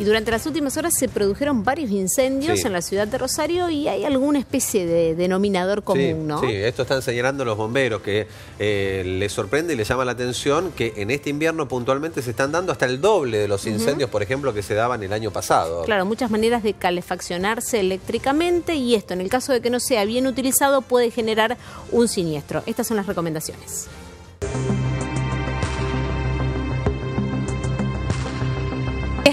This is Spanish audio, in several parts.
Y durante las últimas horas se produjeron varios incendios en la ciudad de Rosario y hay alguna especie de denominador común, ¿no? Sí, esto están señalando los bomberos, que eh, les sorprende y les llama la atención que en este invierno puntualmente se están dando hasta el doble de los incendios, por ejemplo, que se daban el año pasado. Claro, muchas maneras de calefaccionarse eléctricamente y esto, en el caso de que no sea bien utilizado, puede generar un siniestro. Estas son las recomendaciones.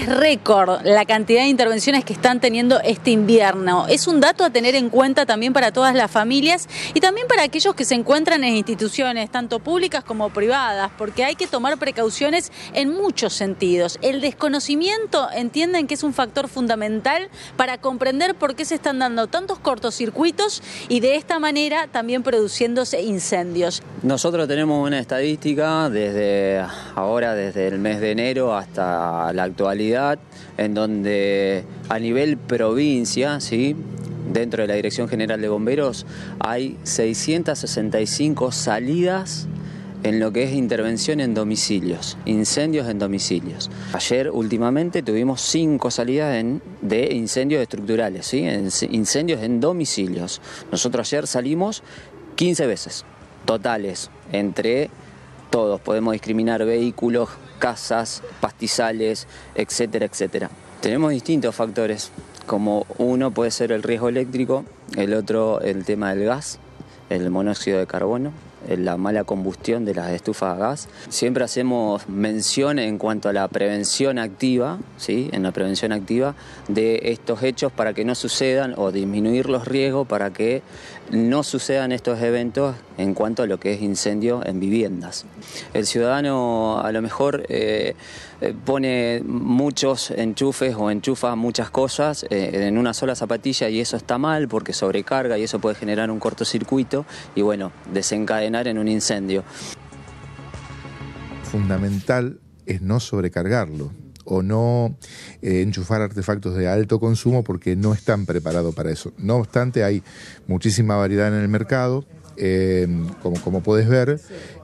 récord la cantidad de intervenciones que están teniendo este invierno. Es un dato a tener en cuenta también para todas las familias y también para aquellos que se encuentran en instituciones, tanto públicas como privadas, porque hay que tomar precauciones en muchos sentidos. El desconocimiento, entienden que es un factor fundamental para comprender por qué se están dando tantos cortocircuitos y de esta manera también produciéndose incendios. Nosotros tenemos una estadística desde ahora, desde el mes de enero hasta la actualidad en donde a nivel provincia, ¿sí? dentro de la Dirección General de Bomberos, hay 665 salidas en lo que es intervención en domicilios, incendios en domicilios. Ayer últimamente tuvimos cinco salidas de incendios estructurales, ¿sí? incendios en domicilios. Nosotros ayer salimos 15 veces, totales, entre todos. Podemos discriminar vehículos, casas, pastizales, etcétera, etcétera. Tenemos distintos factores, como uno puede ser el riesgo eléctrico, el otro el tema del gas, el monóxido de carbono, eh, la mala combustión de las estufas a gas. Siempre hacemos mención en cuanto a la prevención activa, ¿sí? en la prevención activa de estos hechos para que no sucedan o disminuir los riesgos para que no sucedan estos eventos en cuanto a lo que es incendio en viviendas. El ciudadano a lo mejor eh, eh, pone muchos enchufes o enchufa muchas cosas en una sola zapatilla y eso está mal porque sobrecarga y eso puede generar un cortocircuito y bueno, desencadenar en un incendio. Fundamental es no sobrecargarlo o no eh, enchufar artefactos de alto consumo porque no están preparados para eso. No obstante, hay muchísima variedad en el mercado, eh, como, como puedes ver,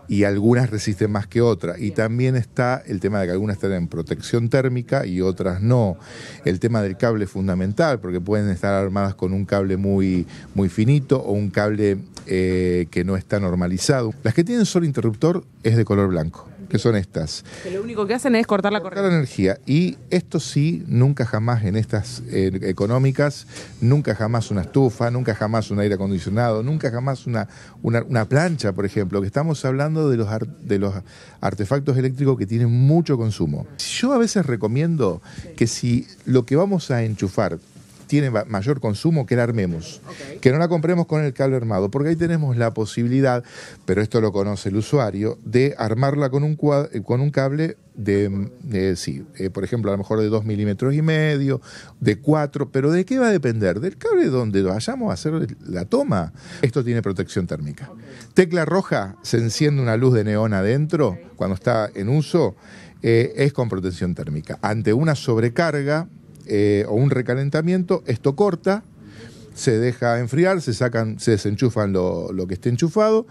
y algunas resisten más que otras. Y también está el tema de que algunas están en protección térmica y otras no. El tema del cable es fundamental, porque pueden estar armadas con un cable muy, muy finito o un cable eh, que no está normalizado. Las que tienen solo interruptor es de color blanco, que son estas. Que lo único que hacen es cortar la corriente. Cortar energía. Y esto sí, nunca jamás en estas económicas, nunca jamás una estufa, nunca jamás un aire acondicionado, nunca jamás una, una, plancha, por ejemplo, que estamos hablando de los, de los artefactos eléctricos que tienen mucho consumo. Yo a veces recomiendo que si lo que vamos a enchufar tiene mayor consumo, que la armemos. Que no la compremos con el cable armado, porque ahí tenemos la posibilidad, pero esto lo conoce el usuario, de armarla con un, eh, con un cable de, mm, eh, eh, por ejemplo, a lo mejor de 2 milímetros y medio, de 4, pero ¿de qué va a depender? Del cable donde vayamos a hacer la toma. Esto tiene protección térmica. Tecla roja, se enciende una luz de neón adentro cuando está en uso, es con protección térmica. Ante una sobrecarga, eh, o un recalentamiento, esto corta, se deja enfriar, se sacan, se desenchufan lo, que esté enchufado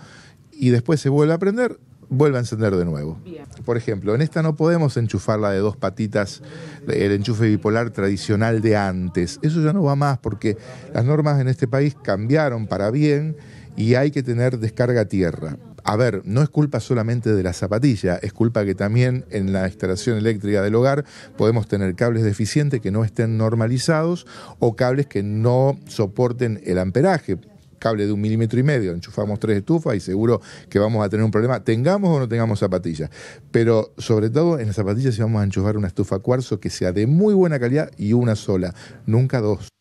y después se vuelve a prender, vuelve a encender de nuevo. Por ejemplo, en esta no podemos enchufarla de dos patitas, el enchufe bipolar tradicional de antes. Eso ya no va más porque las normas en este país cambiaron para bien y hay que tener descarga tierra a ver, no es culpa solamente de la zapatilla, es culpa que también en la instalación eléctrica del hogar podemos tener cables deficientes que no estén normalizados o cables que no soporten el amperaje cable de un milímetro y medio, enchufamos tres estufas y seguro que vamos a tener un problema, tengamos o no tengamos zapatillas. Pero sobre todo en las zapatillas si vamos a enchufar una estufa cuarzo que sea de muy buena calidad y una sola, nunca dos.